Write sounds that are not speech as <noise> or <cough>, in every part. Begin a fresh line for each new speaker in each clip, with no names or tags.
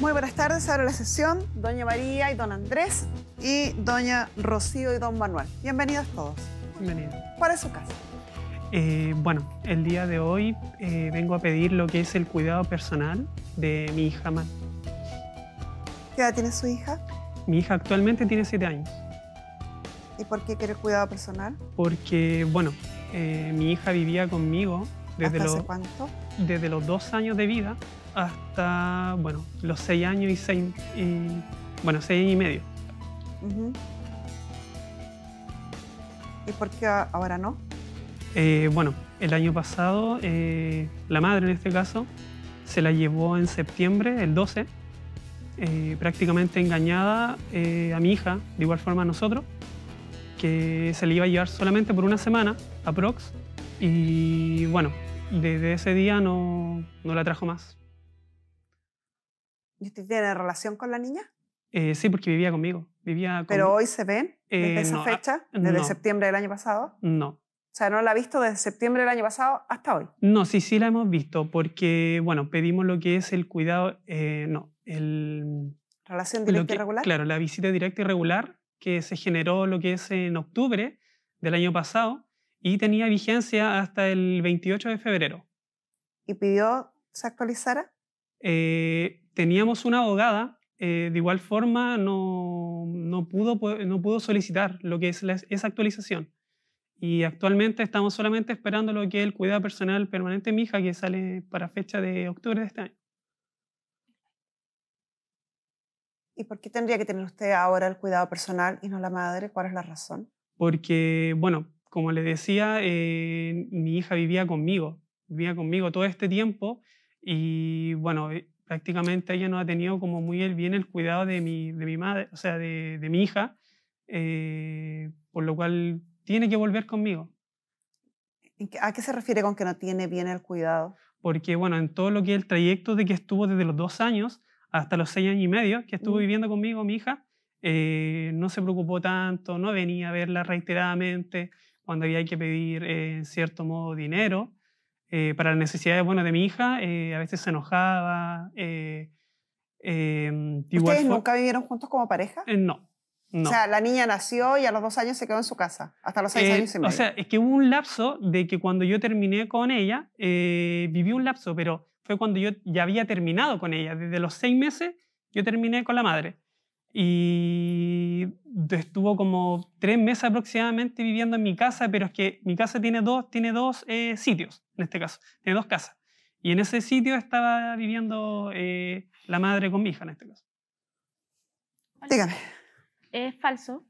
Muy buenas tardes, ahora la sesión doña María y don Andrés y doña Rocío y don Manuel. Bienvenidos todos. Bienvenidos. es su casa.
Eh, bueno, el día de hoy eh, vengo a pedir lo que es el cuidado personal de mi hija Mar.
¿Qué edad tiene su hija?
Mi hija actualmente tiene 7 años.
¿Y por qué quiere cuidado personal?
Porque, bueno, eh, mi hija vivía conmigo desde, los, desde los dos años de vida hasta, bueno, los seis años y seis, y, bueno, 6 y medio.
¿Y por qué ahora no?
Eh, bueno, el año pasado, eh, la madre en este caso, se la llevó en septiembre, el 12, eh, prácticamente engañada a mi hija, de igual forma a nosotros, que se le iba a llevar solamente por una semana a Prox. Y bueno, desde ese día no la trajo más.
¿Y usted tiene relación con la niña?
Eh, sí, porque vivía conmigo. Vivía ¿Pero hoy se ven desde eh, esa ah, fecha? ¿Desde
septiembre del año pasado? No. O sea, ¿no la ha visto desde septiembre del año pasado hasta hoy?
No, sí, sí la hemos visto porque, bueno, pedimos lo que es el cuidado, eh, no, el... ¿Relación directa y regular? Claro, la visita directa y regular que se generó lo que es en octubre del año pasado y tenía vigencia hasta el 28 de febrero.
¿Y pidió se actualizara?
Eh, teníamos una abogada, eh, de igual forma no, pudo, no pudo solicitar lo que es esa actualización. Y actualmente estamos solamente esperando lo que es el cuidado personal permanente mi de hija, que sale para fecha de octubre de este año.
¿Y por qué tendría que tener usted ahora el cuidado personal y no la madre? ¿Cuál es la razón?
Porque, bueno, como le decía, eh, mi hija vivía conmigo, vivía conmigo todo este tiempo y, bueno, eh, prácticamente ella no ha tenido como muy bien el cuidado de mi, madre, o sea, de, mi hija, eh, por lo cual tiene que volver conmigo.
¿A qué se refiere con que no tiene bien el cuidado?
Porque, bueno, en todo lo que es el trayecto de que estuvo desde los dos años hasta los seis años y medio, que estuvo viviendo conmigo, mi hija, eh, no se preocupó tanto, no venía a verla reiteradamente, cuando había que pedir, eh, en cierto modo, dinero, eh, para las necesidades bueno, de mi hija, eh, a veces se enojaba. Eh, em, ¿Ustedes nunca vivieron juntos como pareja? no. O sea,
la niña nació y a los dos años se quedó en su casa, hasta los seis años y medio. O sea,
es que hubo un lapso de que cuando yo terminé con ella, eh, viví un lapso, pero fue cuando yo ya había terminado con ella. Desde los seis meses yo terminé con la madre y estuvo como tres meses aproximadamente viviendo en mi casa, pero es que mi casa tiene dos, tiene dos eh, sitios, en este caso, tiene dos casas. Y en ese sitio estaba viviendo eh, la madre con mi hija, en este caso.
Dígame. Es falso.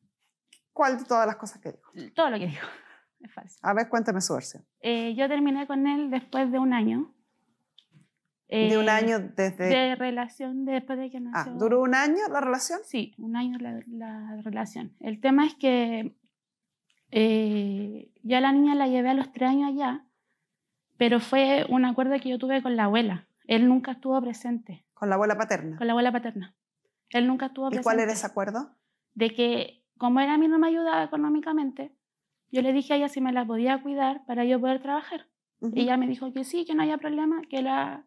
¿Cuál de todas las cosas que dijo? Todo lo que dijo. <laughs>
Es falso. A ver, cuéntame su versión.
Eh, yo terminé con él después de un año de un eh, año
desde... De
relación después de que ah, nació. Ah, ¿Duró un año la relación? Sí, un año la, relación. El tema es que eh, yo la niña la llevé a los tres años allá, pero fue un acuerdo que yo tuve con la abuela. Él nunca estuvo presente. ¿Con la abuela paterna? Con la abuela paterna. Él nunca estuvo presente. ¿Y cuál era ese acuerdo? De que, como era a mí no me ayudaba económicamente, yo le dije a ella si me la podía cuidar para yo poder trabajar. Y ella me dijo que sí, que no había problema, que la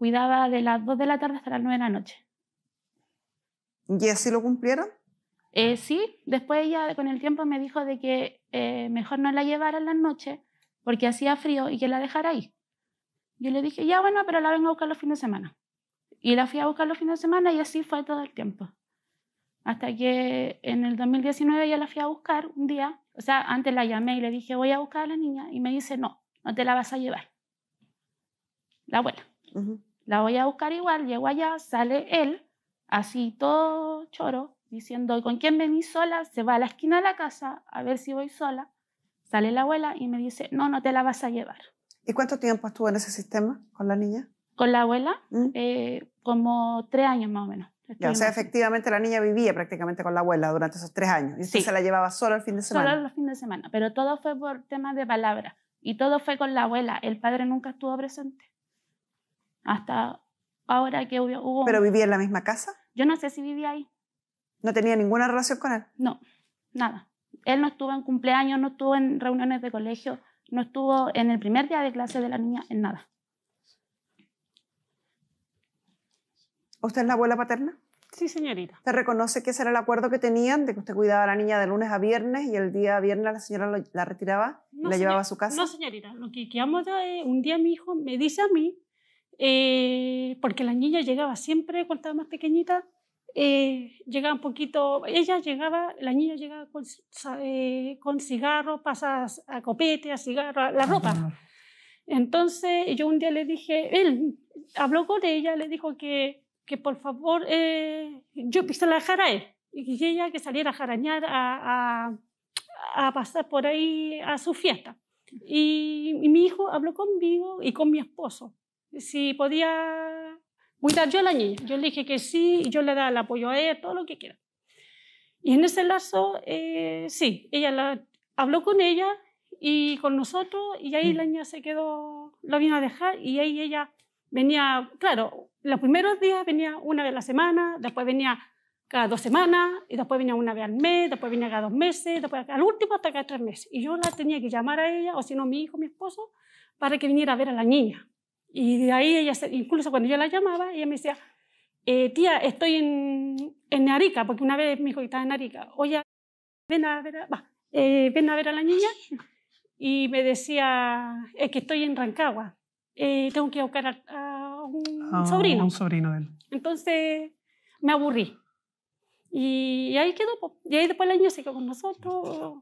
cuidaba de las 2 de la tarde hasta las 9 de la noche.
¿Y así lo cumplieron?
Eh, sí, después ella con el tiempo me dijo de que eh, mejor no la llevara en las noches porque hacía frío y que la dejara ahí. Yo le dije, ya bueno, pero la vengo a buscar los fines de semana. Y la fui a buscar los fines de semana y así fue todo el tiempo. Hasta que en el 2019 ya la fui a buscar un día, o sea, antes la llamé y le dije, voy a buscar a la niña y me dice, no, no te la vas a llevar. La abuela. La voy a buscar igual, llego allá, sale él, así todo choro, diciendo, ¿con quién venís sola? Se va a la esquina de la casa a ver si voy sola. Sale la abuela y me dice, no, no te la vas a llevar. ¿Y cuánto tiempo estuvo en ese sistema con la niña? Con la abuela, ¿Mm? eh, como tres años más o menos. o sea,
efectivamente la niña vivía prácticamente con la abuela durante esos tres años y se la llevaba solo el fin de semana. Solo los
fines de semana, pero todo fue por temas de palabras y todo fue con la abuela. El padre nunca estuvo presente. Hasta ahora que hubo... ¿Pero vivía en la misma casa? Yo no sé si vivía ahí.
¿No tenía ninguna
relación con él? No, nada. Él no estuvo en cumpleaños, no estuvo en reuniones de colegio, no estuvo en el primer día de clase de la niña, en nada.
¿Usted es la abuela paterna? Sí, señorita. ¿Usted reconoce que ese era el acuerdo que tenían, de que usted cuidaba a la niña de lunes a viernes y el día viernes la señora la retiraba y la llevaba a su casa? No,
señorita. Lo que quedamos de, un día mi hijo me dice a mí eh, porque la niña llegaba siempre, cuando estaba más pequeñita, eh, llegaba un poquito, ella llegaba, la niña llegaba con, eh, cigarro, pasas a copete, a cigarro, a la ah, ropa. Entonces yo un día le dije, él habló con ella, le dijo que, que por favor, eh, yo pise pues, la jarae, y ella que saliera a jarañar, a, a, pasar por ahí a su fiesta. y mi hijo habló conmigo y con mi esposo si podía cuidar yo a la niña. Yo le dije que sí y yo le daba el apoyo a ella, todo lo que quiera. Y en ese lazo, eh, sí, ella habló con ella y con nosotros y ahí la mm. niña se quedó, la vino a dejar y ahí ella venía, claro, los primeros días venía una vez a la semana, después venía cada dos semanas, y después venía una vez al mes, después venía cada dos meses, después al último hasta cada tres meses. Y yo la tenía que llamar a ella, o si no, mi hijo, mi esposo, para que viniera a ver a la niña. Y de ahí ella, incluso cuando yo la llamaba, ella me decía, eh, tía, estoy en, en Arica, porque una vez mi hijo estaba en Arica, oye, ven a ver a, eh, ven a, ver a la niña. Y me decía, es que estoy en Rancagua, eh, tengo que buscar a,
un sobrino. Un sobrino de él.
Entonces me aburrí. Y, ahí quedó, y ahí después la niña se quedó con nosotros,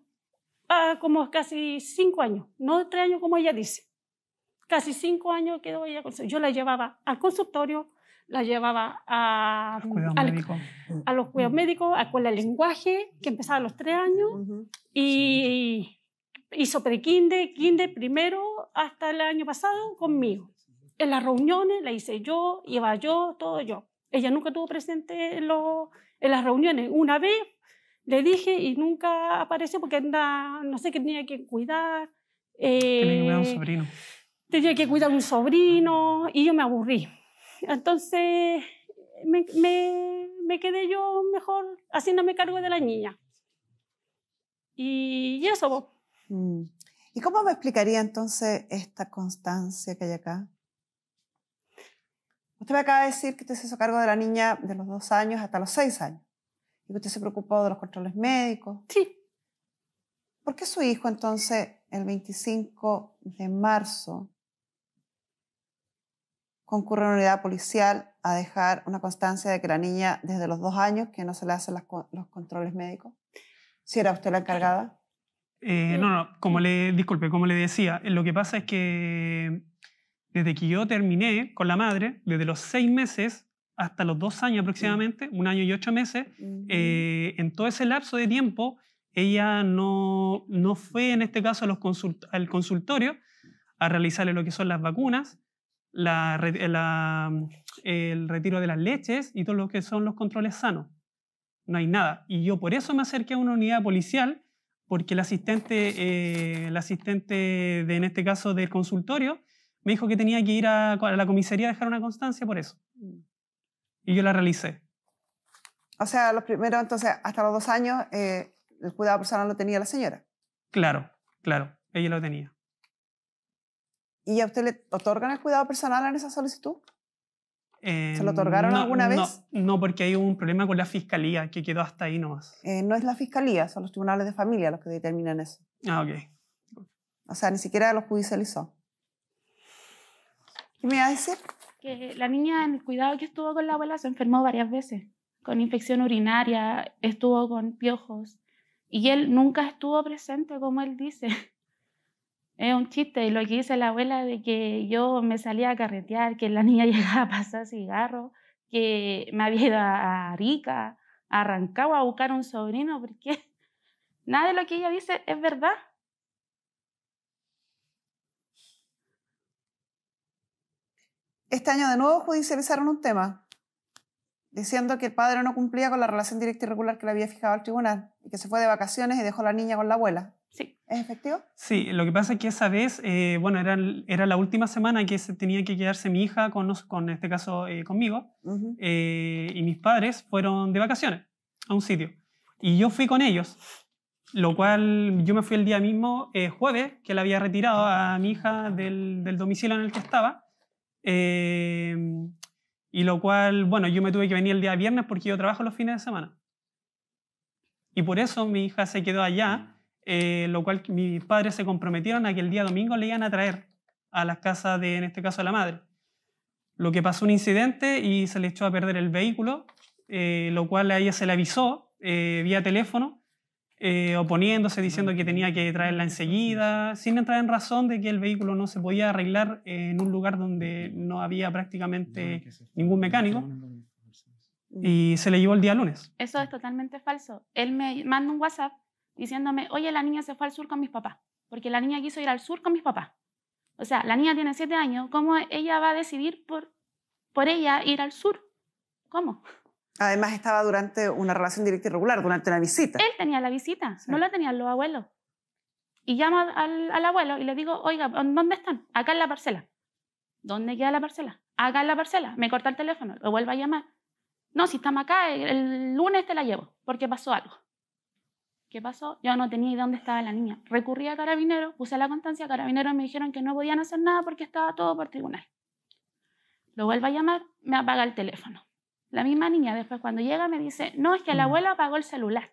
ah, como casi cinco años, no tres años como ella dice casi cinco años quedó ella Yo la llevaba al consultorio, la llevaba a, a los cuidados médicos, a escuela de lenguaje, que empezaba a los tres años, y hizo pre-kinder, kinder primero hasta el año pasado conmigo. En las reuniones la hice yo, iba yo, todo yo. Ella nunca estuvo presente en, en las reuniones. Una vez le dije y nunca apareció porque anda, no sé qué tenía que cuidar. Eh, tenía un sobrino tenía que cuidar a un sobrino y yo me aburrí. Entonces me, me, quedé yo mejor haciéndome cargo de la niña. Y, eso. Mm. ¿Y cómo me
explicaría entonces esta constancia que hay acá? Usted me acaba de decir que usted se hizo cargo de la niña de los dos años hasta los seis años y que usted se preocupó de los controles médicos. Sí. ¿Por qué su hijo entonces el 25 de marzo concurre una unidad policial a dejar una constancia de que la niña desde los dos años que no se le hacen los controles médicos? ¿Si era usted la encargada?
Eh, eh, no, no, como le, disculpe, como le decía, lo que pasa es que desde que yo terminé con la madre, desde los seis meses hasta los dos años aproximadamente, un año y ocho meses, eh, en todo ese lapso de tiempo, ella no, no fue en este caso al consultorio a realizarle lo que son las vacunas, la, mm, el retiro de las leches y todo lo que son los controles sanos. No hay nada. Y yo por eso me acerqué a una unidad policial, porque el asistente, el eh, asistente de, en este caso del consultorio me dijo que tenía que ir a, la comisaría a dejar una constancia por eso. Mm. Y yo la realicé.
O sea, los primeros, entonces, hasta los dos años, eh, el cuidado personal lo tenía la señora.
Claro, claro, ella lo tenía.
¿Y a usted le otorgan el cuidado personal en esa solicitud?
¿Se lo em, otorgaron alguna vez? No, porque hay un problema con la fiscalía que quedó hasta ahí nomás.
Eh, no es la fiscalía, son los tribunales de familia los que determinan eso.
Ah, ok.
O sea, ni siquiera los judicializó.
¿Qué me iba a decir? Que la niña en el cuidado que estuvo con la abuela se enfermó varias veces, con infección urinaria, estuvo con piojos, y él nunca estuvo presente, como él dice es un chiste. Y lo que dice la abuela de que yo me salía a carretear, que la <laughs> niña llegaba a pasar cigarro, que me había ido a Arica, a a buscar un sobrino, porque <laughs> nada de lo que ella dice es verdad. Este año de nuevo
judicializaron un tema, diciendo que el padre no cumplía con la relación directa y regular que le había fijado al tribunal y que se fue de vacaciones y dejó la niña con la abuela. Sí. ¿Es efectivo?
Sí, lo que pasa es que esa vez, eh, bueno, era, era la última semana que se tenía que quedarse mi hija con, con este caso eh, conmigo, eh, y mis padres fueron de vacaciones a un sitio. Y yo fui con ellos, lo cual yo me fui el día mismo, jueves, que la había retirado a mi hija del, del domicilio en el que estaba. y lo cual, bueno, yo me tuve que venir el día viernes porque yo trabajo los fines de semana. Y por eso mi hija se quedó allá eh, lo cual mis padres se comprometieron a que el día domingo le iban a traer a las casas de, en este caso, a la madre. Lo que pasó un incidente y se le echó a perder el vehículo, eh, lo cual a ella se le avisó eh, vía teléfono, oponiéndose, diciendo que tenía que traerla enseguida, sin entrar en razón de que el vehículo no se podía arreglar en un lugar donde no había prácticamente ningún mecánico y se le llevó el día lunes.
Eso es totalmente falso. Él me manda un WhatsApp diciéndome, oye, la niña se fue al sur con mis papás, porque la niña quiso ir al sur con mis papás. O sea, la niña tiene siete años, ¿cómo ella va a decidir por, por ella ir al sur? ¿Cómo?
Además estaba durante una relación directa y regular, durante una
visita. Él tenía la visita, no la tenían los abuelos. Y llama al, abuelo y le digo, oiga, ¿dónde están? Acá en la parcela. ¿Dónde queda la parcela? Acá en la parcela. Me corta el teléfono, lo vuelvo a llamar. No, si estamos acá, el lunes te la llevo, porque pasó algo. ¿Qué pasó? Yo no tenía idea dónde estaba la niña. Recurrí a carabinero, puse la constancia, carabineros me dijeron que no podían hacer nada porque estaba todo por tribunal. Lo vuelvo a llamar, me apaga el teléfono. La misma niña después cuando llega me dice, no, es que la mm. abuela apagó el celular.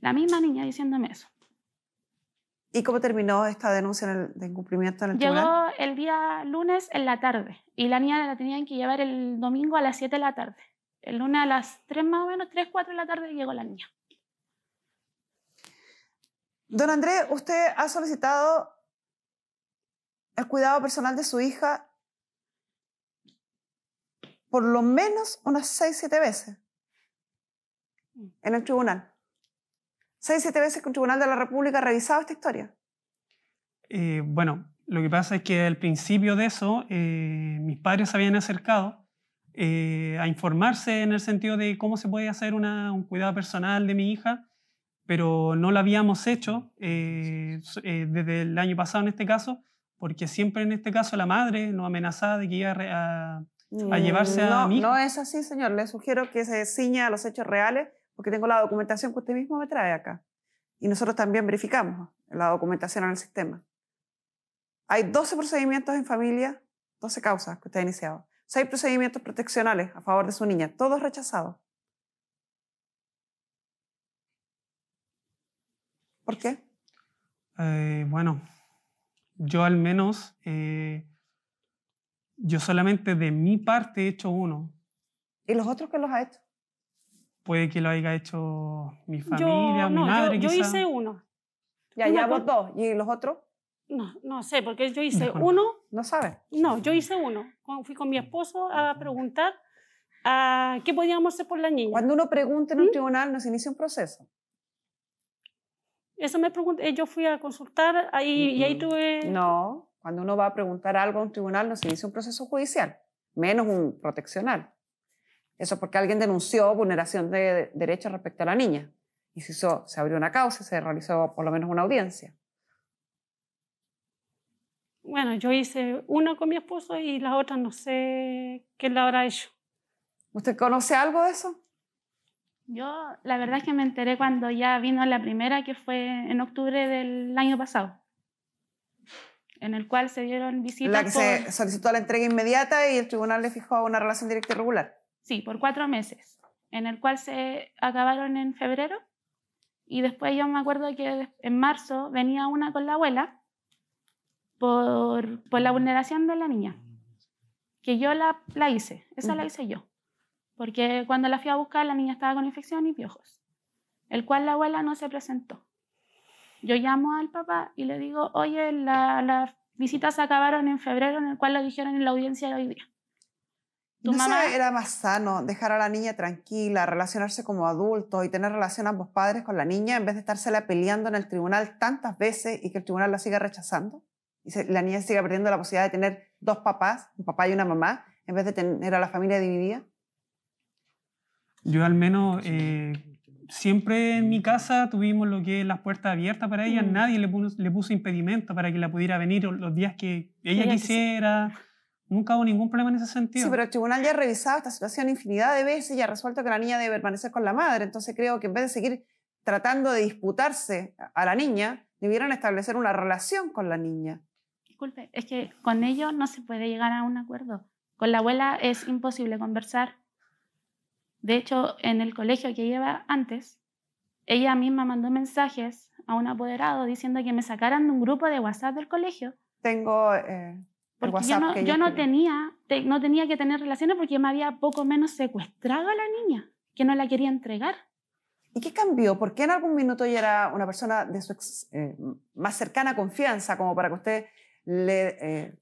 La misma niña diciéndome eso. ¿Y cómo terminó esta
denuncia en de incumplimiento en el Llegó
el día lunes en la tarde y la niña la tenían que llevar el domingo a las 7 de la tarde. El lunes a las 3 más o menos, 3, 4 de la tarde llegó la niña.
Don Andrés, usted ha solicitado el cuidado personal de su hija por lo menos unas seis, siete veces mm. en el tribunal. Seis, siete veces que un tribunal de la República ha revisado esta historia.
Eh, bueno, lo que pasa es que al principio de eso, eh, mis padres se habían acercado eh, a informarse en el sentido de cómo se puede hacer un cuidado personal de mi hija pero no lo habíamos hecho eh, eh, desde el año pasado en este caso, porque siempre en este caso la madre nos amenazaba de que iba a, a, a mm, llevarse no, a No
es así, señor. Le sugiero que se ciña a los hechos reales, porque tengo la documentación que usted mismo me trae acá. Y nosotros también verificamos la documentación en el sistema. Hay 12 procedimientos en familia, 12 causas que usted ha iniciado. 6 procedimientos proteccionales a favor de su niña, todos rechazados.
¿Por qué? Eh, bueno, yo al menos, eh, yo solamente de mi parte he hecho uno.
¿Y los otros qué los ha hecho?
Puede que lo haya hecho mi familia, yo, mi madre. Yo, yo hice
uno. Ya, ya vos
dos. ¿Y los otros?
No, no sé, porque yo hice uno. ¿No sabes? No, yo hice uno. Fui con mi esposo a preguntar a ah, qué podíamos hacer por la niña. Cuando uno pregunta en un ¿Mm? tribunal, nos inicia un proceso. Eso me pregunté, eh, yo fui a consultar ahí, y ahí tuve... No, cuando uno va a
preguntar algo a un tribunal no se inicia un proceso judicial, menos un proteccional. Eso porque alguien denunció vulneración de derechos respecto a la niña. Y se, hizo, se abrió una causa, se realizó por lo menos una audiencia.
Bueno, yo hice una con mi esposo y la otra no sé qué la habrá hecho. ¿Usted conoce algo de eso? Yo la verdad es que
me enteré cuando ya vino la primera, que fue en octubre del año pasado, en el cual se dieron visitas. La que se solicitó la entrega inmediata y el tribunal le fijó una relación directa y regular. Sí, por cuatro meses, en el cual se acabaron en febrero y después yo me acuerdo que en marzo venía una con la abuela por, la vulneración de la niña, que yo la, la hice, esa la hice yo porque cuando la fui a buscar la niña estaba con infección y piojos, el cual la abuela no se presentó. Yo llamo al papá y le digo, oye, las visitas acabaron en febrero, en el cual lo dijeron en la audiencia de hoy día. ¿Tu mamá?
era más sano dejar a la niña tranquila, relacionarse como adulto y tener relación ambos padres con la niña en vez de estársela peleando en el tribunal tantas veces y que el tribunal la siga rechazando? Y la niña siga perdiendo la posibilidad de tener dos papás, un papá y una mamá, en vez de tener a la familia dividida.
Yo al menos pues eh, siempre en mi casa tuvimos lo que las puertas abiertas para ella, mm. nadie le puso, impedimento para que la pudiera venir los días que ella quisiera. Nunca hubo ningún problema en ese sentido. Sí, pero el
tribunal ya ha revisado esta situación infinidad de veces y ha resuelto que la niña debe permanecer con la madre. Entonces creo que en vez de seguir tratando de disputarse a la niña, debieron establecer una relación con la niña.
Disculpe, es que con ellos no se puede llegar a un acuerdo. Con la abuela es imposible conversar de hecho, en el colegio que lleva antes, ella misma mandó mensajes a un apoderado diciendo que me sacaran de un grupo de WhatsApp del colegio.
Tengo eh, WhatsApp yo no, que yo, no
tenía, no tenía que tener relaciones porque me había poco menos secuestrado a la niña, que no la quería entregar.
¿Y qué cambió? ¿Por qué en algún minuto ella era una persona de su eh, más cercana confianza, como para que usted le, eh,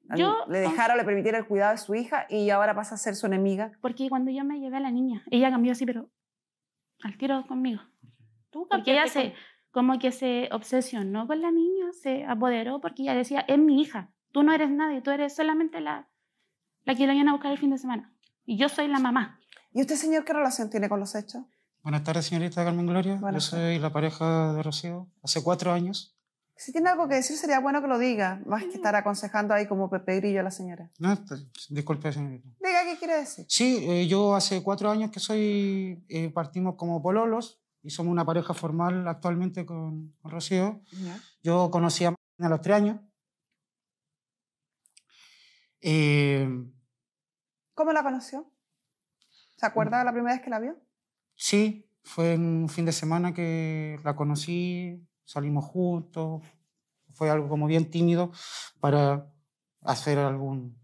le dejara o le permitiera el cuidado de su hija y ahora pasa a ser
su enemiga. Porque cuando yo me llevé a la niña, ella cambió así, pero al tiro conmigo. ¿Tú porque ella se, como que se obsesionó con la niña, se apoderó porque ella decía, es mi hija, tú no eres nadie, tú eres solamente la, la que la iban a buscar el fin de semana. Y yo soy la mamá. ¿Y usted, señor, qué relación tiene con los hechos?
Buenas tardes, señorita Carmen Gloria. yo soy la pareja de Rocío. Hace cuatro años
si tiene algo que decir, sería bueno que lo diga, más que estar aconsejando ahí como Pepe a la señora.
No, pues, disculpe, señorita. Diga, ¿qué quiere decir? Sí, eh, yo hace cuatro años que soy, eh, partimos como pololos y somos una pareja formal actualmente con, Rocío. Yo conocí a a los tres años. Eh, ¿Cómo la
conoció? ¿Se acuerda de la primera vez que la vio?
Sí, fue en un fin de semana que la conocí salimos juntos, fue algo como bien tímido para hacer algún,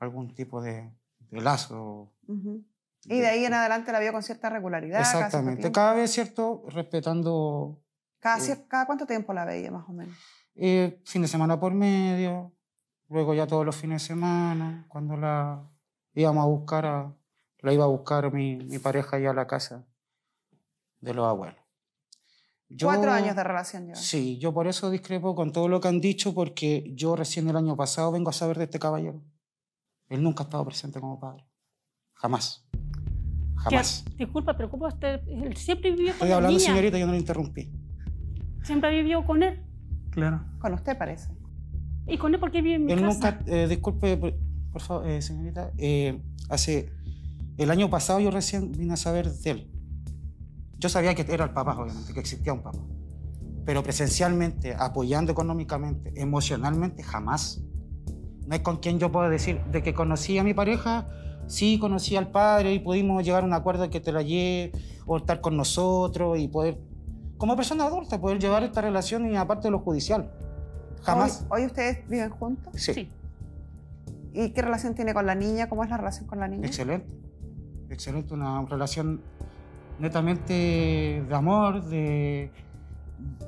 algún tipo de, lazo.
Y de ahí en adelante la vio con cierta regularidad. Exactamente, cada,
vez, ¿cierto? Respetando... Cada, eh,
¿Cada cuánto tiempo la veía más o menos?
Eh, fin de semana por medio, luego ya todos los fines de semana, cuando la íbamos a buscar, a, la iba a buscar mi, mi pareja ya a la casa de los abuelos. Cuatro años de relación Sí, yo por eso discrepo con todo lo que han dicho, porque yo recién el año pasado vengo a saber de este caballero. Él nunca ha estado presente como padre. Jamás. Jamás.
Disculpa, pero usted él siempre vivió con Estoy hablando, señorita,
yo no le interrumpí.
¿Siempre vivió con él? Claro. Con usted parece. ¿Y con él por qué vive en mi él Nunca,
eh, disculpe, por, favor, eh, señorita. Eh, hace. El año pasado yo recién vine a saber de él. Yo sabía que era el papá, obviamente, que existía un papá. Pero presencialmente, apoyando económicamente, emocionalmente, jamás. No es con quien yo puedo decir de que conocí a mi pareja, sí conocí al padre y pudimos llegar a un acuerdo de que te la lleve o estar con nosotros y poder, como persona adulta, poder llevar esta relación y aparte de lo judicial. Jamás.
¿Hoy, ustedes viven juntos? sí. ¿Y qué relación tiene con la niña? ¿Cómo es la relación con la niña?
Excelente. Excelente, una relación netamente de amor, de,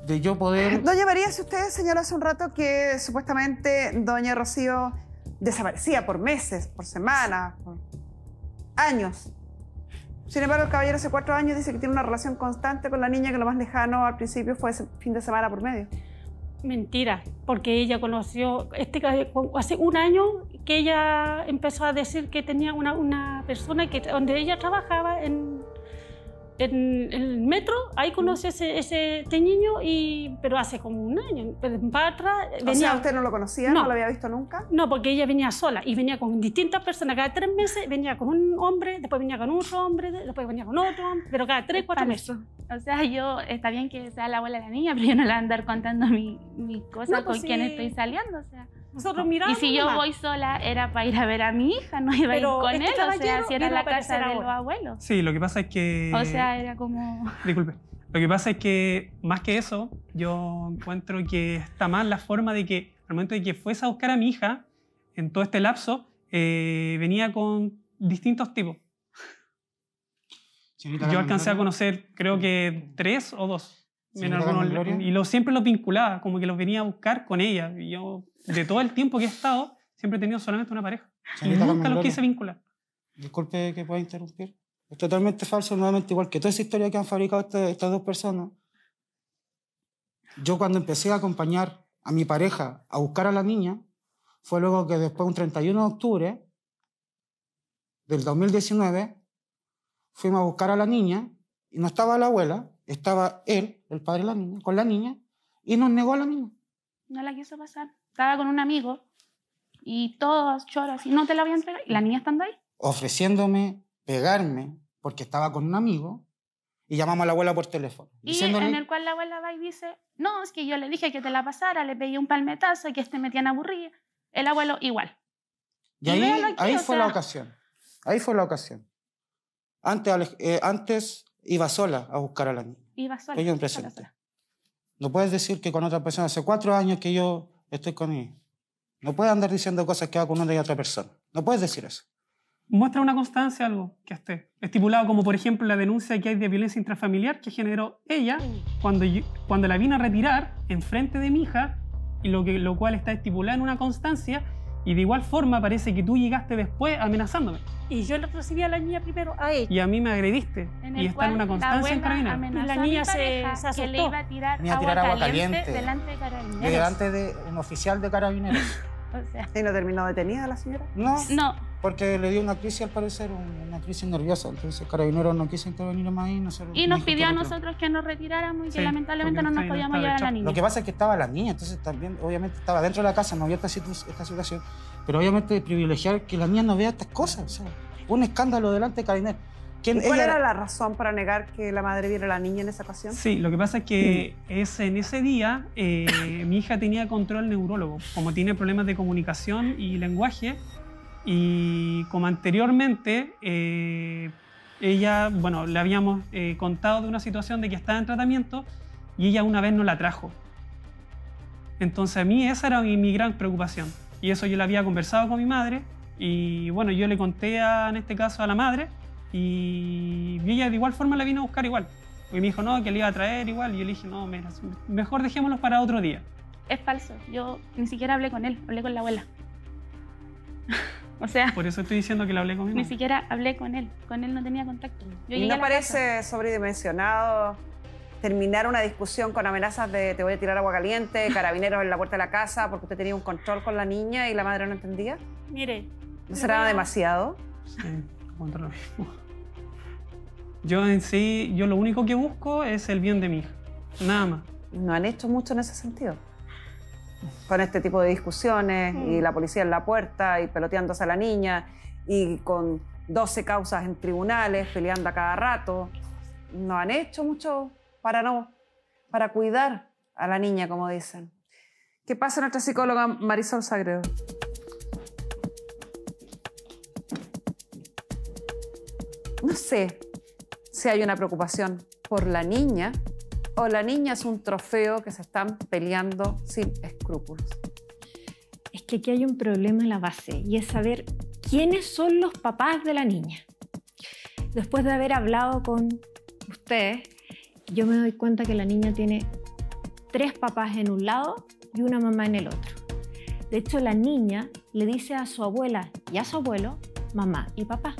de yo poder... ¿No
llevaría si usted señaló hace un rato que supuestamente Doña Rocío desaparecía por meses, por semanas, por años. Sin embargo, el caballero hace cuatro años dice que tiene una relación constante con la niña que
lo más lejano al principio fue ese fin de semana por medio. Mentira, porque ella conoció, este, hace un año que ella empezó a decir que tenía una, una persona que, donde ella trabajaba en, en el metro, ahí conoce a ese, ese niño, y, pero hace como un año. En atrás, venía, ¿usted no lo conocía? No, lo había visto nunca? No, porque ella venía sola y venía con distintas personas. Cada tres meses venía con un hombre, después venía con otro hombre, después venía con otro hombre, pero cada tres, cuatro meses.
O sea, yo, está bien que sea la abuela de la niña, pero yo no la voy a andar contando mi, mi cosa pues con quién estoy saliendo. O sea. Y si yo voy sola era para ir a ver a mi hija, no iba a ir con él, o sea, si era la casa de los
abuelos.
Sí, lo que pasa es que. O sea,
era como. <laughs>
Disculpe. Lo que pasa es que, más que eso, yo encuentro que está mal la forma de que, al momento de que fuese a buscar a mi hija, en todo este lapso, eh, venía con distintos tipos. Yo alcancé a conocer, creo que tres o dos
y
lo, siempre los vinculaba, como que los venía a buscar con ella. Y yo, de todo el tiempo que he estado, siempre he tenido solamente una pareja. y nunca los quise vincular.
Disculpe que pueda interrumpir. Es totalmente falso, nuevamente, igual que toda esa historia que han fabricado este, estas dos personas. Yo cuando empecé a acompañar a mi pareja a buscar a la niña, fue luego que después, un 31 de octubre del 2019, fuimos a buscar a la niña y no estaba la abuela, estaba él, el padre de la niña, con la niña y nos negó a la niña.
No la quiso pasar. Estaba con un amigo y todas choras y no te la voy a entregar. Y la niña estando ahí.
Ofreciéndome pegarme porque estaba con un amigo y llamamos a la abuela por teléfono. Y diciéndole... en el
cual la abuela va y dice, no, es que yo le dije que te la pasara, le pedí un palmetazo y que este en aburrida. El abuelo igual.
Y, ahí, ahí fue la ocasión. Ahí fue la ocasión. Antes, eh, antes Iba sola a buscar a la niña. Iba sola. No puedes decir que con otra persona hace cuatro años que yo estoy con ella. No puedes andar diciendo cosas que va con una y otra persona. No puedes decir eso.
Muestra una constancia algo que esté estipulado, como por ejemplo la denuncia que hay de violencia intrafamiliar que generó ella cuando, cuando la vine a retirar en frente de mi hija, y lo, que, lo cual está estipulado en una constancia y de igual forma parece que tú llegaste después amenazándome. Y yo le recibí a la niña primero a ella. Y
a mí me agrediste. y está
en una constancia en Y La niña se,
se asustó. Que le iba a tirar,
agua, caliente, delante
de carabineros.
Delante
de un oficial de carabineros. <laughs> o sea. ¿Y no terminó detenida la señora? No. No, porque le dio una crisis, al parecer, una crisis nerviosa. Entonces, Carabineros no quiso intervenir más ahí. y nos pidió a
nosotros que nos retiráramos y que lamentablemente no nos podíamos llevar a la niña. Lo que
pasa es que estaba la niña, entonces también, obviamente, estaba dentro de la casa, no había esta, situación. Pero obviamente, privilegiar que la niña no vea estas cosas. un escándalo delante de Carabinero. ¿Cuál era la
razón para negar que la madre viera a la niña en esa ocasión? Sí,
lo que pasa es que es, en ese día eh, mi hija tenía control neurólogo. Como tiene problemas de comunicación y lenguaje, y como anteriormente, eh, ella, bueno, le habíamos eh, contado de una situación de que estaba en tratamiento y ella una vez no la trajo. Entonces a mí esa era mi, gran preocupación. Y eso yo la había conversado con mi madre y bueno, yo le conté en este caso a la madre y ella de igual forma la vino a buscar igual. Y me dijo, no, que le iba a traer igual. Y yo le dije, no, mira, mejor dejémoslo para otro día.
Es falso. Yo ni siquiera hablé con él, hablé con la abuela.
<laughs> O sea. Por eso estoy diciendo que le hablé con él. Ni
siquiera hablé con él. Con él no tenía contacto. ¿Y no parece
sobredimensionado terminar una discusión con amenazas de te voy a tirar agua caliente, <laughs> carabineros en la puerta de la casa, porque usted tenía un control con la niña y la madre no entendía? Mire.
¿No será demasiado? Sí, Yo en sí, yo lo único que busco es el bien de mi hija. Nada más. No han hecho mucho en ese sentido con este tipo de
discusiones y mm. la policía en la puerta y peloteándose a la niña y con 12 causas en tribunales, peleando a cada rato. No han hecho mucho para no, para cuidar a la niña, como dicen. ¿Qué pasa nuestra psicóloga Marisol Sagredo? No sé si hay una preocupación por la niña
o la niña es un trofeo que se están peleando sin escrúpulos? Es que aquí hay un problema en la base y es saber quiénes son los papás de la niña. Después de haber hablado con ustedes, yo me doy cuenta que la niña tiene tres papás en un lado y una mamá en el otro. De hecho, la niña le dice a su abuela y a su abuelo, mamá y papá.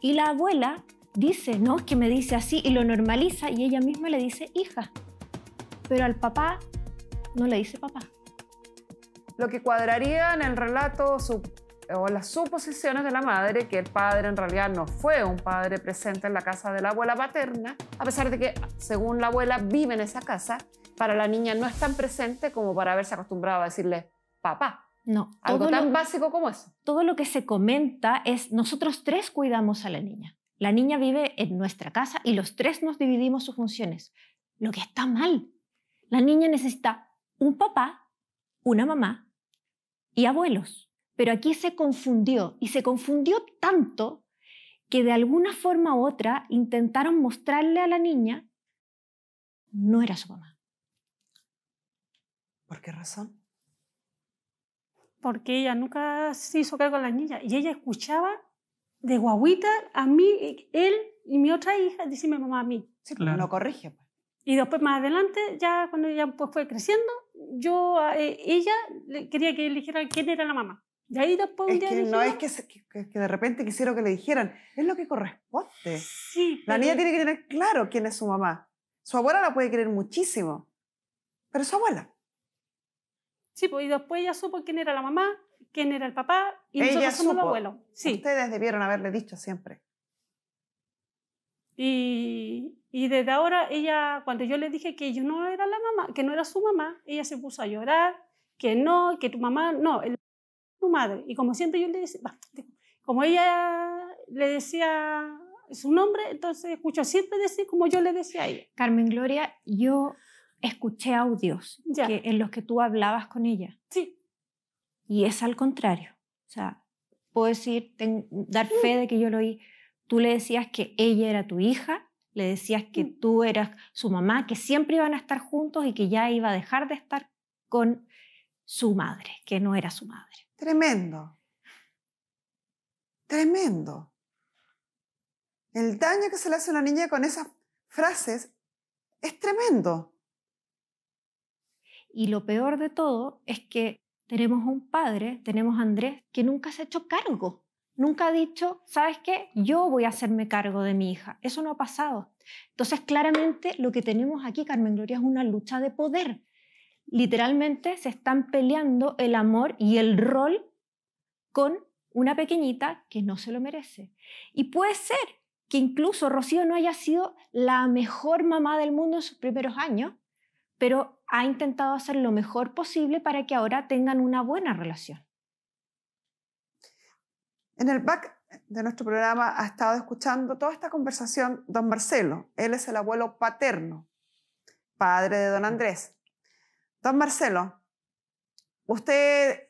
Y la abuela dice, ¿no? Es Que me dice así y lo normaliza y ella misma le dice hija. Pero al papá no le dice papá.
Lo que cuadraría en el relato o las suposiciones de la madre, que el padre en realidad no fue un padre presente en la casa de la abuela paterna, a pesar de que, según la abuela,
vive en esa casa, para la niña no es tan presente como para haberse acostumbrado a decirle papá. No. Algo tan básico como eso. Todo lo que se comenta es nosotros tres cuidamos a la niña. La niña vive en nuestra casa y los tres nos dividimos sus funciones, lo que está mal. La niña necesita un papá, una mamá y abuelos. Pero aquí se confundió y se confundió tanto que de alguna forma u otra intentaron mostrarle a la niña no era su mamá. ¿Por qué razón?
Porque ella nunca se hizo cargo de la niña y ella escuchaba de guaguita, a mí, él y mi otra hija, dice mi mamá a mí. Sí, pero pues, no corrige. Pues. Y después más adelante, ya cuando ella fue creciendo, yo a eh, ella quería que dijeran quién era la mamá. Y ahí después no es que,
de repente quisieron que le dijeran, es lo que corresponde.
Sí, la niña tiene
que tener claro quién es su mamá. Su abuela la puede querer muchísimo, pero su abuela.
Sí, pues, y después ella supo quién era la mamá, quién era el papá y nosotros somos
Sí. Ustedes debieron haberle dicho siempre.
Y, y, desde ahora ella, cuando yo le dije que yo no era la mamá, que no era su mamá, ella se puso a llorar, que no, que tu mamá, no, el, tu madre. Y como siempre yo le decía, como ella le
decía su nombre, entonces escuchó siempre decir como yo le decía a ella. Carmen Gloria, yo escuché audios que, en los que tú hablabas con ella. Sí. Y es al contrario. O sea, puedo decir, dar fe mm. de que yo lo oí. Tú le decías que ella era tu hija, le decías que mm. tú eras su mamá, que siempre iban a estar juntos y que ya iba a dejar de estar con su madre, que no era su madre. Tremendo.
Tremendo. El daño que se le hace a una niña con esas frases es
tremendo. Y lo peor de todo es que tenemos a un padre, tenemos a Andrés, que nunca se ha hecho cargo, nunca ha dicho, ¿sabes qué? Yo voy a hacerme cargo de mi hija. Eso no ha pasado. Entonces, claramente lo que tenemos aquí, Carmen Gloria, es una lucha de poder. Literalmente se están peleando el amor y el rol con una pequeñita que no se lo merece. Y puede ser que incluso Rocío no haya sido la mejor mamá del mundo en sus primeros años, pero ha intentado hacer lo mejor posible para que ahora tengan una buena relación.
En el back de nuestro programa ha estado escuchando toda esta conversación don Marcelo. Él es el abuelo paterno, padre de don Andrés. Don Marcelo, usted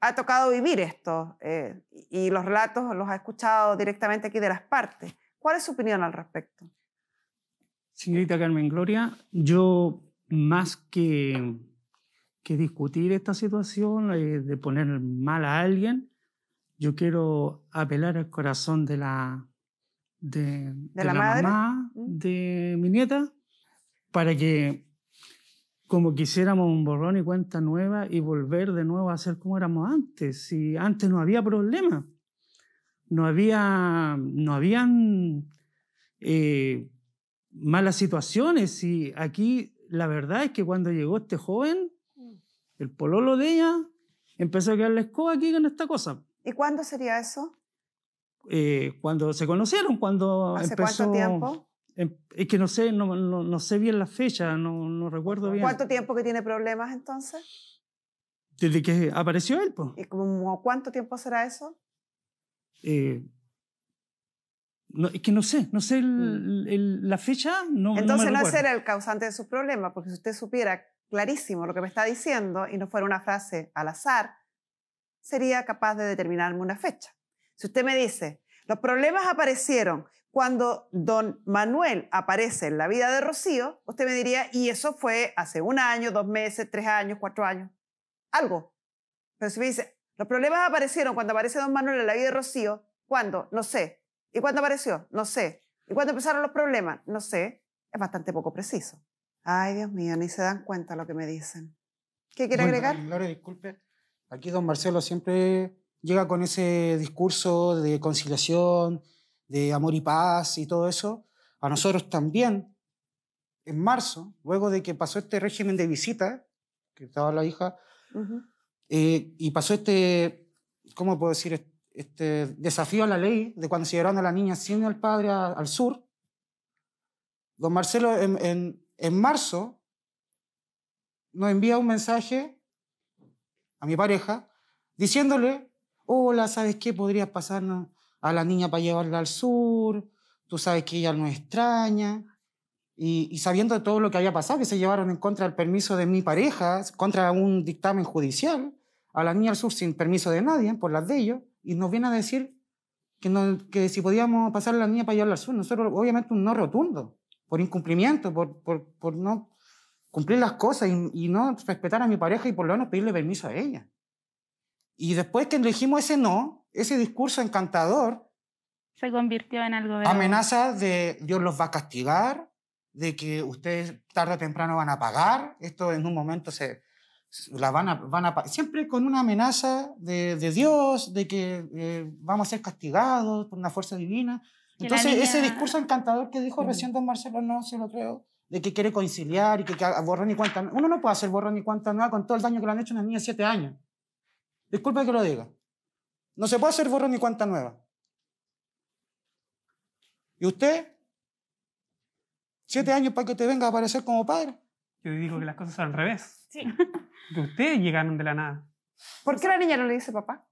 ha tocado vivir esto eh, y los relatos los ha escuchado directamente aquí de las partes. ¿Cuál es su opinión al respecto?
Señorita Carmen Gloria, yo más que, que discutir esta situación, eh, de poner mal a alguien, yo quiero apelar al corazón de la, de, ¿De, la, mamá mm. de mi nieta para que como quisiéramos un borrón y cuenta nueva y volver de nuevo a ser como éramos antes. si antes no había problema. No había, no habían eh, malas situaciones. Y aquí la verdad es que cuando llegó este joven, mm. el pololo de ella, empezó a quedar la escoba aquí con esta cosa.
¿Y cuándo sería eso?
Eh, cuando se conocieron, cuando ¿Hace cuánto tiempo? Em, es que no sé, no, no, no sé bien la fecha, no, no recuerdo bien. ¿Cuánto
tiempo que tiene problemas entonces?
Desde que apareció él, pues. ¿Y como cuánto tiempo será eso? Eh, no, es que no sé, no sé mm. la fecha. No, Entonces no, es
era el causante de su problema, porque si usted supiera clarísimo lo que me está diciendo y no fuera una frase al azar, sería capaz de determinarme una fecha. Si usted me dice, los problemas aparecieron cuando don Manuel aparece en la vida de Rocío, usted me diría, y eso fue hace un año, dos meses, tres años, cuatro años, algo. Pero si me dice, los problemas aparecieron cuando aparece don Manuel en la vida de Rocío, ¿cuándo? No sé, ¿Y cuándo apareció? No sé. ¿Y cuándo empezaron los problemas? No sé. Es bastante poco preciso. Ay, Dios mío, ni se dan cuenta lo que me dicen. ¿Qué quiere agregar?
Laura, disculpe. Aquí don Marcelo siempre llega con ese discurso de conciliación, de amor y paz y todo eso. A nosotros también, en marzo, luego de que pasó este régimen de visita, que estaba la hija, eh, y pasó este, ¿cómo puedo decir? este desafío a la ley de cuando se llevaron a la niña sin el padre al sur, don Marcelo en, marzo nos envía un mensaje a mi pareja diciéndole, hola, ¿sabes qué? Podrías pasar a la niña para llevarla al sur, tú sabes que ella no extraña. Y, y, sabiendo todo lo que había pasado, que se llevaron en contra del permiso de mi pareja, contra un dictamen judicial, a la niña al sur sin permiso de nadie, por las de ellos, y nos viene a decir que, que si podíamos pasar la niña para llevarla al sur. Nosotros, obviamente, un no rotundo, por incumplimiento, por, no cumplir las cosas y, no respetar a mi pareja y por lo menos pedirle permiso a ella. Y después que dijimos ese no, ese discurso encantador,
se convirtió en algo. de... Amenaza
de Dios los va a castigar, de que ustedes tarde o temprano van a pagar, esto en un momento se, van a, van a, siempre con una amenaza de, de Dios, de que eh, vamos a ser castigados por una fuerza divina. Entonces, ese discurso encantador que dijo recién don Marcelo, no se lo creo, de que quiere conciliar y que, que borrón y cuenta. Uno no puede hacer borrón y cuenta nueva con todo el daño que le han hecho a una niña siete años. Disculpe que lo diga. No se puede hacer borrón y cuenta nueva. ¿Y usted? ¿Siete años para que te venga a aparecer como padre?
Yo digo que las cosas son al revés. Sí. ustedes llegaron de la nada.
¿Por qué la niña no le dice papá?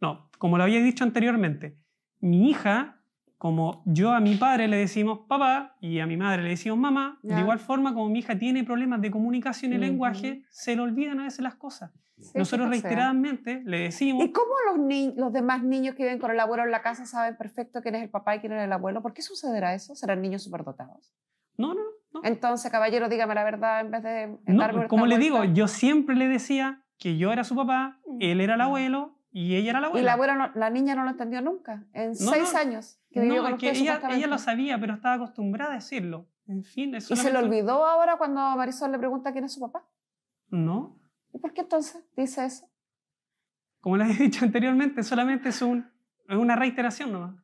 No, como lo había dicho anteriormente, mi hija, como yo a mi padre le decimos papá y a mi madre le decimos mamá, de igual forma como mi hija tiene problemas de comunicación y lenguaje, se le olvidan a veces las cosas. Nosotros reiteradamente le decimos...
¿Y cómo los, los demás niños que viven con el abuelo en la casa saben perfecto quién es el papá y quién es el abuelo? ¿Por qué sucederá eso? ¿Serán niños superdotados? No, no, entonces, caballero, dígame la verdad en vez de... No,
como le digo, yo siempre le decía que yo era su papá, mm. él era el mm. abuelo y ella era la abuela. Y la,
abuela la niña no lo entendió nunca, en seis años. Que no, ella, ella, lo
sabía, pero estaba acostumbrada a decirlo. En fin, es ¿Y se le olvidó
ahora cuando Marisol le pregunta quién es su papá? No. ¿Y por qué entonces dice eso?
Como les he dicho <laughs> anteriormente, solamente es, un, es una reiteración nomás.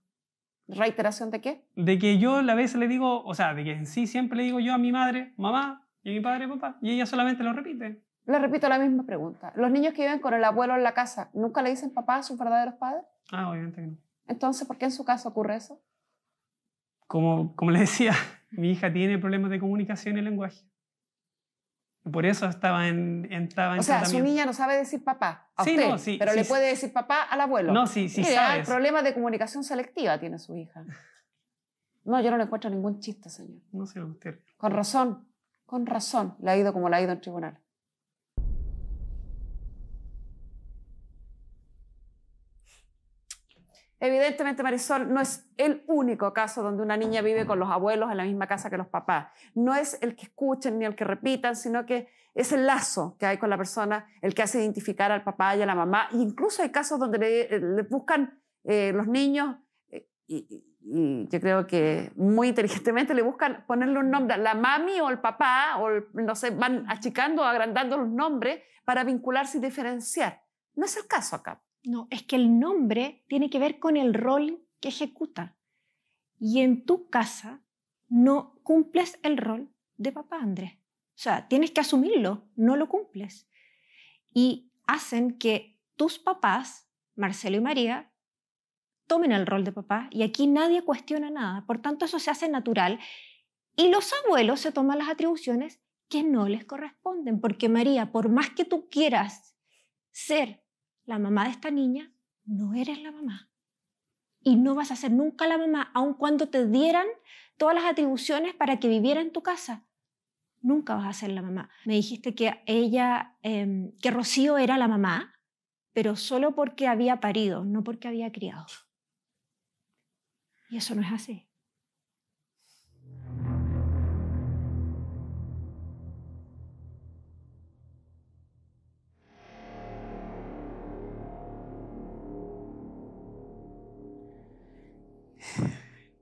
¿Reiteración de qué? De que yo a vez le digo, o sea, de que en sí siempre le digo yo a mi madre, mamá, y a mi padre, papá, y ella solamente lo repite.
Le repito la misma pregunta. ¿Los niños que viven con el abuelo en la casa nunca le dicen papá a sus verdaderos padres?
Ah, obviamente que no.
Entonces, ¿por qué en su caso ocurre eso?
Como, como le decía, <laughs> mi hija tiene problemas de comunicación y lenguaje. Por eso estaba en, estaba O sea, su niña
no sabe decir papá a pero le puede decir papá al abuelo. No, sí, sí sabes. El problema de comunicación selectiva tiene su hija. No, yo no le encuentro ningún chiste, señor.
No sé lo usted.
Con razón, con razón. Le ha ido como le ha ido en tribunal. Evidentemente, Marisol, no es el único caso donde una niña vive con los abuelos en la misma casa que los papás. No es el que escuchen ni el que repitan, sino que es el lazo que hay con la persona el que hace identificar al papá y a la mamá. incluso hay casos donde le, eh, buscan eh, los niños, eh, y, yo creo que muy inteligentemente le buscan ponerle un nombre, la mami o el papá, o no sé, van achicando, agrandando los nombres para vincularse
y diferenciar. No es el caso acá. No, es que el nombre tiene que ver con el rol que ejecuta. Y en tu casa no cumples el rol de papá Andrés. O sea, tienes que asumirlo, no lo cumples. Y hacen que tus papás, Marcelo y María, tomen el rol de papá y aquí nadie cuestiona nada. Por tanto, eso se hace natural. Y los abuelos se toman las atribuciones que no les corresponden, porque María, por más que tú quieras ser la mamá de esta niña, no eres la mamá. Y no vas a ser nunca la mamá, aun cuando te dieran todas las atribuciones para que viviera en tu casa. Nunca vas a ser la mamá. Me dijiste que ella, em, que Rocío era la mamá, pero solo porque había parido, no porque había criado. Y eso no es así.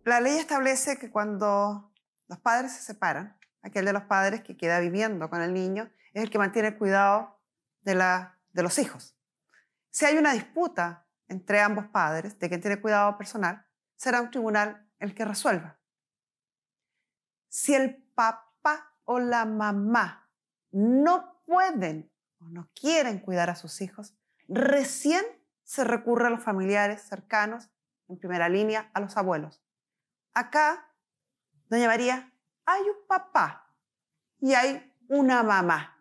La ley establece que cuando los padres se separan, aquel de los padres que queda viviendo con el niño es el que mantiene el cuidado de, la, de los hijos. Si hay una disputa entre ambos padres de quien tiene cuidado personal, será un tribunal el que resuelva. Si el papá o la mamá no pueden o no quieren cuidar a sus hijos, recién se recurre a los familiares cercanos, en primera línea, a los abuelos acá, doña María, hay un papá y hay una mamá.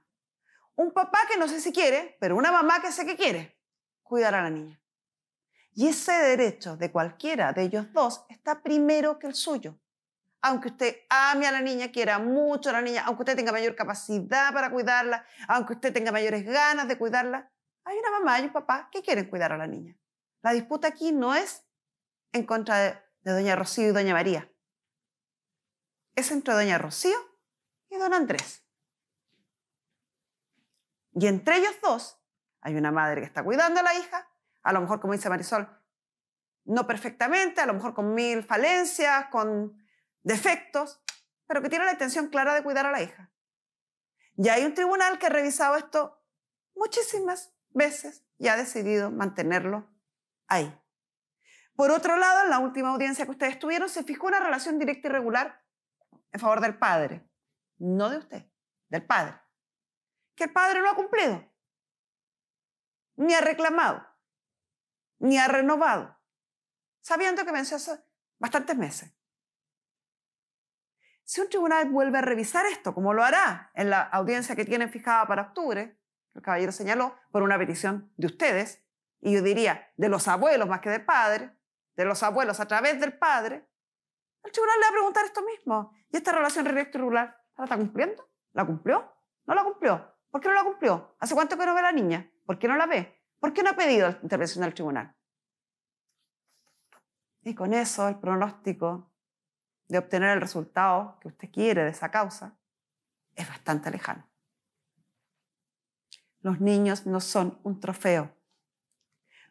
Un papá que no sé si quiere, pero una mamá que sé que quiere cuidar a la niña. Y ese derecho de cualquiera de ellos dos está primero que el suyo. Aunque usted ame a la niña, quiera mucho a la niña, aunque usted tenga mayor capacidad para cuidarla, aunque usted tenga mayores ganas de cuidarla, hay una mamá y un papá que quieren cuidar a la niña. La disputa aquí no es en contra de de Doña Rocío y Doña María. Es entre Doña Rocío y Don Andrés. Y entre ellos dos hay una madre que está cuidando a la hija, a lo mejor como dice Marisol, no perfectamente, a lo mejor con mil falencias, con defectos, pero que tiene la intención clara de cuidar a la hija. Y hay un tribunal que ha revisado esto muchísimas veces y ha decidido mantenerlo ahí. Por otro lado, en la última audiencia que ustedes tuvieron, se fijó una relación directa y regular en favor del padre, no de usted, del padre, que el padre no ha cumplido, ni ha reclamado, ni ha renovado, sabiendo que venció hace bastantes meses. Si un tribunal vuelve a revisar esto, como lo hará en la audiencia que tienen fijada para octubre, el caballero señaló, por una petición de ustedes, y yo diría de los abuelos más que del padre, de los abuelos a través del padre, el tribunal le va a preguntar esto mismo. ¿Y esta relación directa regular la está cumpliendo? ¿La cumplió? ¿No la cumplió? ¿Por qué no la cumplió? ¿Hace cuánto que no ve la niña? ¿Por qué no la ve? ¿Por qué no ha pedido la intervención del tribunal? Y con eso el pronóstico de obtener el resultado que usted quiere de esa causa es bastante lejano. Los niños no son un trofeo.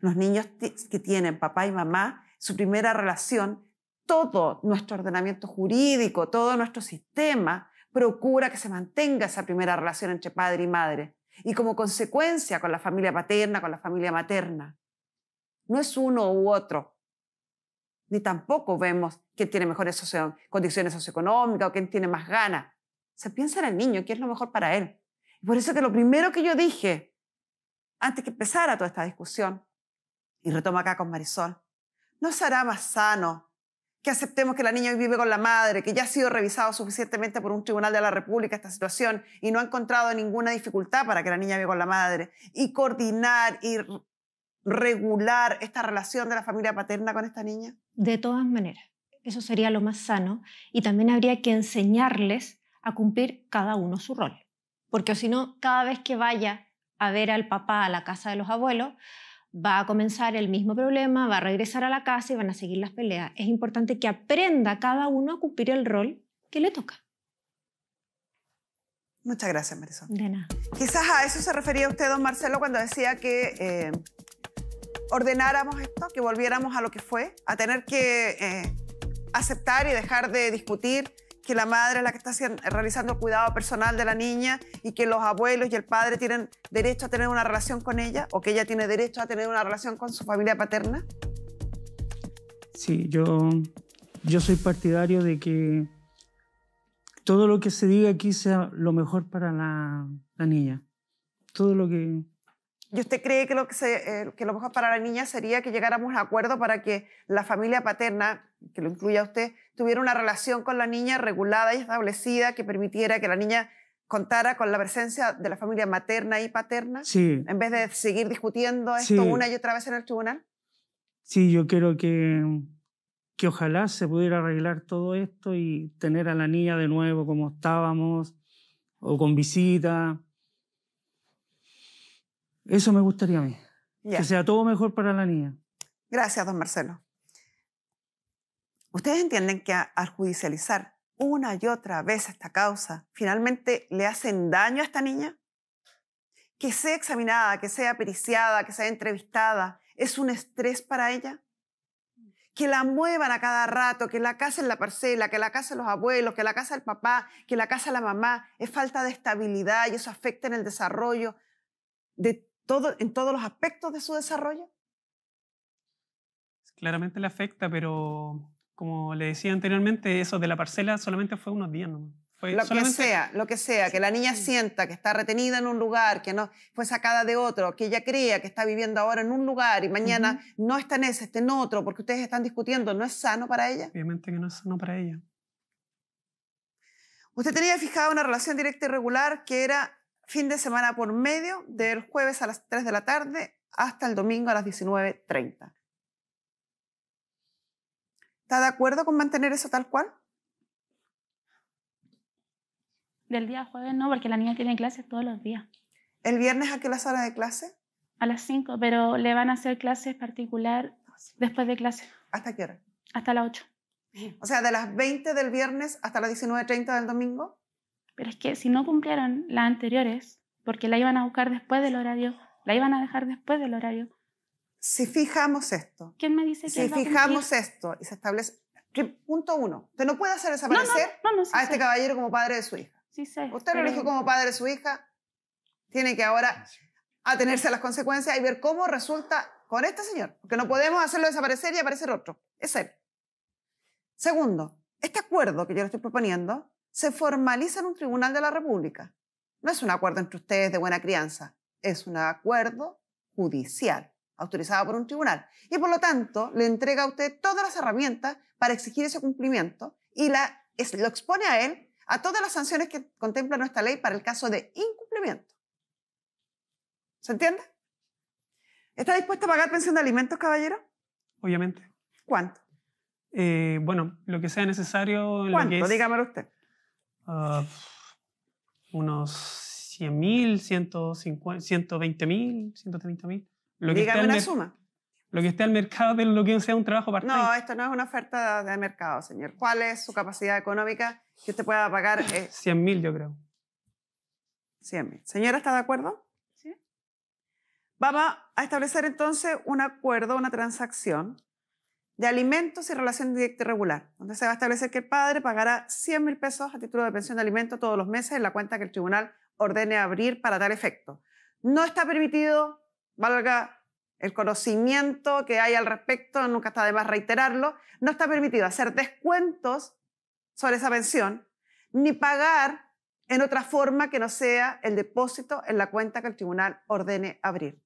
Los niños que tienen papá y mamá su primera relación, todo nuestro ordenamiento jurídico, todo nuestro sistema procura que se mantenga esa primera relación entre padre y madre y como consecuencia con la familia paterna, con la familia materna. No es uno u otro. Ni tampoco vemos quién tiene mejores condiciones socioeconómicas o quién tiene más ganas. Se piensa en el niño, qué es lo mejor para él. Y por eso que lo primero que yo dije antes que empezara toda esta discusión, y retomo acá con Marisol, ¿No será más sano que aceptemos que la niña vive con la madre, que ya ha sido revisado suficientemente por un tribunal de la República esta situación y no ha encontrado ninguna dificultad para que la niña viva con la madre, y coordinar y regular esta relación de la familia paterna con esta niña?
De todas maneras, eso sería lo más sano y también habría que enseñarles a cumplir cada uno su rol, porque si no, cada vez que vaya a ver al papá a la casa de los abuelos, va a comenzar el mismo problema, va a regresar a la casa y van a seguir las peleas. Es importante que aprenda cada uno a cumplir el rol que le toca.
Muchas gracias, Marisol. De nada. Quizás a eso se refería usted, don Marcelo, cuando decía que eh, ordenáramos esto, que volviéramos a lo que fue, a tener que eh, aceptar y dejar de discutir que la madre es la que está realizando el cuidado personal de la niña y que los abuelos y el padre tienen derecho a tener una relación con ella o que ella tiene derecho a tener una relación con su familia paterna?
Sí, yo, yo soy partidario de que todo lo que se diga aquí sea lo mejor para la niña. Todo lo que,
¿Y usted cree que lo, eh, que, lo mejor para la niña sería que llegáramos a acuerdo para que la familia paterna, que lo incluya usted, tuviera una relación con la niña regulada y establecida que permitiera que la niña contara con la presencia de la familia materna y paterna? Sí. En vez de seguir discutiendo esto una y otra vez en el tribunal.
Sí, yo quiero que, que ojalá se pudiera arreglar todo esto y tener a la niña de nuevo como estábamos, o con visita eso me gustaría a mí. Que sea todo mejor para la niña.
Gracias, don Marcelo. Ustedes entienden que al judicializar una y otra vez esta causa, finalmente le hacen daño a esta niña. Que sea examinada, que sea periciada, que sea entrevistada, es un estrés para ella. Que la muevan a cada rato, que la casen la parcela, que la casen los abuelos, que la casa el papá, que la casa la mamá, es falta de estabilidad y eso afecta en el desarrollo de en todos los aspectos de su desarrollo?
Claramente le afecta, pero como le decía anteriormente, eso de la parcela solamente fue unos días lo que
sea, lo que sea, que la niña sienta que está retenida en un lugar, que no fue sacada de otro, que ella crea que está viviendo ahora en un lugar y mañana no está en ese, está en otro, porque ustedes están discutiendo, ¿no es sano para ella?
Obviamente que no es sano para ella. Usted tenía
fijada una relación directa y regular que era fin de semana por medio, del jueves a las 3 de la tarde hasta el domingo a las 19.30.
¿Está de acuerdo con mantener eso tal cual? Del día jueves no, porque la niña tiene clases todos los días. ¿El viernes a qué hora de clase? A las 5, pero le van a hacer clases particular después de clase. ¿Hasta qué hora? Hasta las 8. O sea, de las 20 del viernes hasta las 19.30 del domingo. Pero es que si no cumplieron las anteriores, porque la iban a buscar después del horario, la iban a dejar después del horario.
Si fijamos esto.
¿Quién me dice que Si fijamos
esto y se establece. Punto uno. Usted no puede hacer desaparecer
a este caballero como padre
de su hija. Sí sé, Usted lo eligió como padre de su hija. Tiene que ahora atenerse a las consecuencias y ver cómo resulta con este señor. Porque no podemos hacerlo desaparecer y aparecer otro. Es él. Segundo, este acuerdo que yo le estoy proponiendo se formaliza en un tribunal de la República. No es un acuerdo entre ustedes de buena crianza, es un acuerdo judicial, autorizado por un tribunal. Y por lo tanto, le entrega a usted todas las herramientas para exigir ese cumplimiento y la, lo expone a él a todas las sanciones que contempla nuestra ley para el caso de incumplimiento. ¿Se entiende? ¿Está dispuesto a pagar pensión de alimentos, caballero? Obviamente. ¿Cuánto?
Eh, bueno, lo que sea necesario. ¿Cuánto? usted. Ah, unos 100 mil, 120 mil, 130 mil. Dígame una suma. Lo que esté al mercado de lo que sea un trabajo part No, esto
no es una oferta de mercado, señor. ¿Cuál es su capacidad económica que usted pueda pagar? Eh?
100 <laughs> mil, yo creo. 100 mil. Señora, ¿está de acuerdo? Sí.
Vamos a establecer entonces un acuerdo, una transacción de alimentos y relación directa y regular, donde se va a establecer que el padre pagará 100 mil pesos a título de pensión de alimentos todos los meses en la cuenta que el tribunal ordene abrir para tal efecto. No está permitido, valga el conocimiento que hay al respecto, nunca está de más reiterarlo, no está permitido hacer descuentos sobre esa pensión ni pagar en otra forma que no sea el depósito en la cuenta que el tribunal ordene abrir.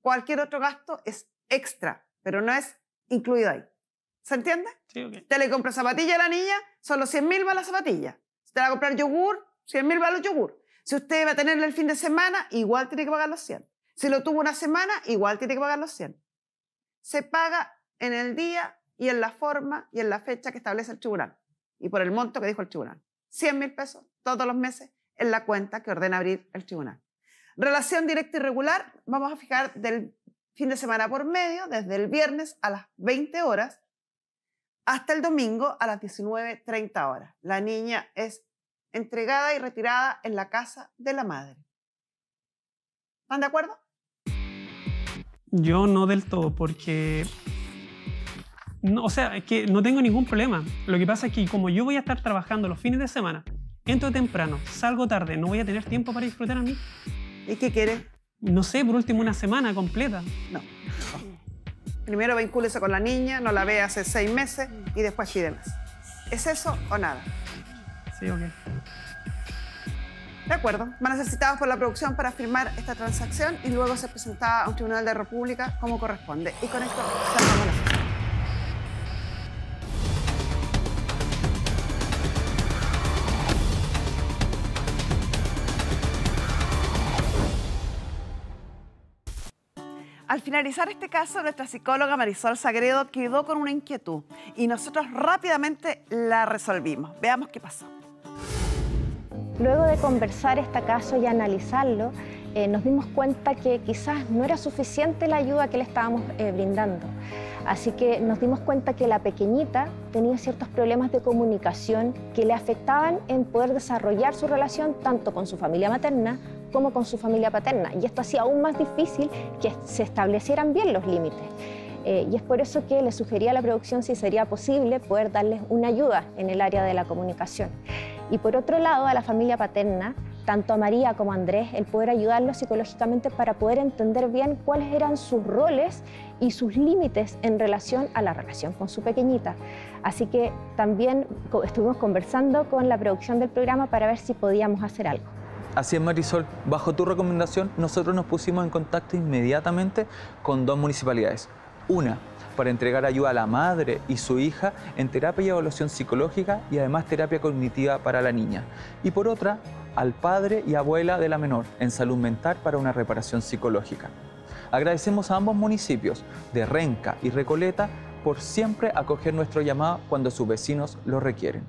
Cualquier otro gasto es extra, pero no es incluido ahí. ¿Se entiende? Sí, sí, Te le compra zapatilla a la niña, solo 100 mil va la zapatilla. Si te va a comprar yogur, 100 mil va los yogur. Si usted va a tener el fin de semana, igual tiene que pagar los 100. Si lo tuvo una semana, igual tiene que pagar los 100. Se paga en el día y en la forma y en la fecha que establece el tribunal y por el monto que dijo el tribunal. 100 mil pesos todos los meses en la cuenta que ordena abrir el tribunal. Relación directa y regular, vamos a fijar del fin de semana por medio, desde el viernes a las 20 horas hasta el domingo a las 19.30 horas. La niña es entregada y retirada en la casa de la madre. ¿Están de acuerdo?
Yo no del todo, porque... No, o sea, es que no tengo ningún problema. Lo que pasa es que como yo voy a estar trabajando los fines de semana, entro temprano, salgo tarde, no voy a tener tiempo para disfrutar a mí. ¿Y qué quieres? no sé, por último una semana completa. No.
Primero vincúlese con la niña, no la ve hace seis meses y después pide más. ¿Es eso o nada? Sí, ok. De acuerdo. Van a ser citados por la producción para firmar esta transacción y luego se presentará a un tribunal de república como corresponde. Y con esto cerramos la Al finalizar este caso, nuestra psicóloga Marisol Sagredo quedó con una inquietud y nosotros rápidamente la resolvimos. Veamos qué pasó.
Luego de conversar este caso y analizarlo, eh, nos dimos cuenta que quizás no era suficiente la ayuda que le estábamos eh, brindando. Así que nos dimos cuenta que la pequeñita tenía ciertos problemas de comunicación que le afectaban en poder desarrollar su relación tanto con su familia materna como con su familia paterna. Y esto hacía aún más difícil que se establecieran bien los límites. Eh, y es por eso que le sugería a la producción si sería posible poder darles una ayuda en el área de la comunicación. Y por otro lado, a la familia paterna, tanto a María como a Andrés, el poder ayudarlos psicológicamente para poder entender bien cuáles eran sus roles y sus límites en relación a la relación con su pequeñita. Así que también estuvimos conversando con la producción del programa para ver si podíamos hacer algo.
Así es, Marisol. Bajo tu recomendación, nosotros nos pusimos en contacto inmediatamente con dos municipalidades. Una, para entregar ayuda a la madre y su hija en terapia y evaluación psicológica y además terapia cognitiva para la niña. Y por otra, al padre y abuela de la menor en salud mental para una reparación psicológica. Agradecemos a ambos municipios de Renca y Recoleta por siempre acoger nuestro llamado cuando sus vecinos lo requieren.